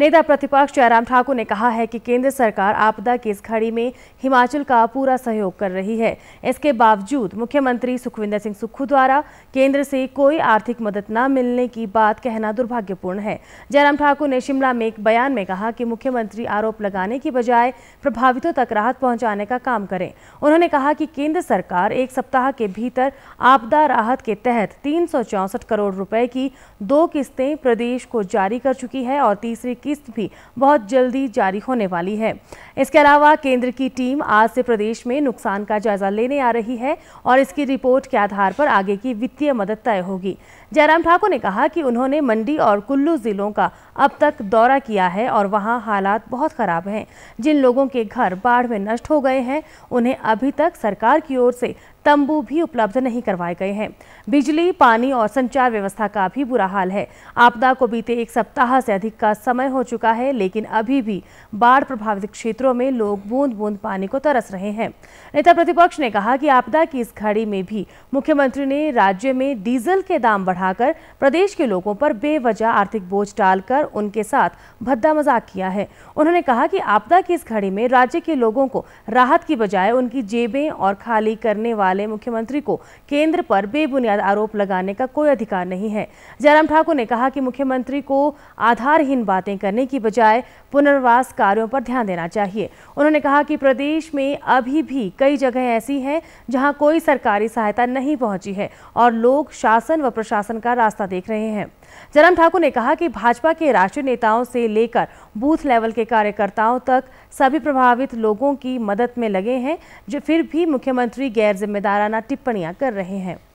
नेता प्रतिपक्ष जयराम ठाकुर ने कहा है कि केंद्र सरकार आपदा की इस घड़ी में हिमाचल का पूरा सहयोग कर रही है इसके बावजूद मुख्यमंत्री सुखविंदर सिंह सुक्खू द्वारा केंद्र से कोई आर्थिक मदद न मिलने की बात कहना दुर्भाग्यपूर्ण है जयराम ठाकुर ने शिमला में एक बयान में कहा कि मुख्यमंत्री आरोप लगाने की बजाय प्रभावितों तक राहत पहुंचाने का काम करें उन्होंने कहा कि केंद्र सरकार एक सप्ताह के भीतर आपदा राहत के तहत तीन करोड़ रुपए की दो किस्तें प्रदेश को जारी कर चुकी है और तीसरी किस्त भी बहुत जल्दी जारी होने वाली है इसके अलावा केंद्र की टीम आज से प्रदेश में नुकसान का जायजा लेने आ रही है और इसकी रिपोर्ट के आधार पर आगे की वित्तीय मदद तय होगी जयराम ठाकुर ने कहा कि उन्होंने मंडी और कुल्लू जिलों का अब तक दौरा किया है और वहाँ हालात बहुत खराब हैं जिन लोगों के घर बाढ़ में नष्ट हो गए हैं उन्हें अभी तक सरकार की ओर से तंबू भी उपलब्ध नहीं करवाए गए हैं बिजली पानी और संचार व्यवस्था का भी बुरा हाल है आपदा को बीते एक सप्ताह से अधिक का समय हो चुका है लेकिन अभी भी बाढ़ प्रभावित क्षेत्रों क्षेत्रों में लोग बूंद बूंद पानी को तरस रहे हैं नेता प्रतिपक्ष ने कहा कि आपदा की इस घड़ी में भी मुख्यमंत्री ने राज्य में डीजल के दाम बढ़ाकर प्रदेश के लोगों पर बेवजह आर्थिक बोझ डालकर उनके साथ भद्दा मजाक किया है उन्होंने कहा कि आपदा की इस घड़ी में राज्य के लोगों को राहत की बजाय उनकी जेबें और खाली करने वाले मुख्यमंत्री को केंद्र पर बेबुनियाद आरोप लगाने का कोई अधिकार नहीं है जयराम ठाकुर ने कहा कि मुख्यमंत्री को आधारहीन बातें करने की बजाय पुनर्वास कार्यों पर ध्यान देना चाहिए चाहिए उन्होंने कहा कि प्रदेश में अभी भी कई जगह ऐसी हैं जहां कोई सरकारी सहायता नहीं पहुंची है और लोग शासन व प्रशासन का रास्ता देख रहे हैं जयराम ठाकुर ने कहा कि भाजपा के राष्ट्रीय नेताओं से लेकर बूथ लेवल के कार्यकर्ताओं तक सभी प्रभावित लोगों की मदद में लगे हैं जो फिर भी मुख्यमंत्री गैर जिम्मेदाराना टिप्पणियां कर रहे हैं